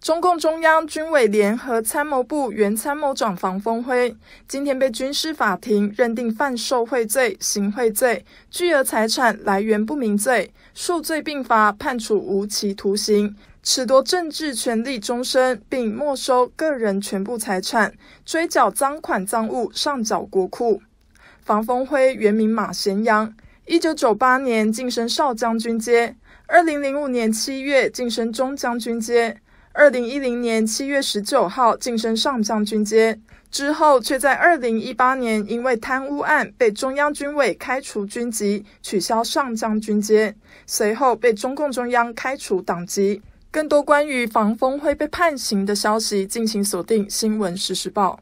中共中央军委联合参谋部原参谋长房峰辉，今天被军事法庭认定犯受贿罪、行贿罪、巨额财产来源不明罪，数罪并罚，判处无期徒刑，褫夺政治权利终身，并没收个人全部财产，追缴赃款赃物上缴国库。房峰辉原名马贤扬，一九九八年晋升少将军阶，二零零五年七月晋升中将军阶。二零一零年七月十九号晋升上将军阶之后，却在二零一八年因为贪污案被中央军委开除军籍，取消上将军阶，随后被中共中央开除党籍。更多关于防风会被判刑的消息，敬请锁定《新闻实时报》。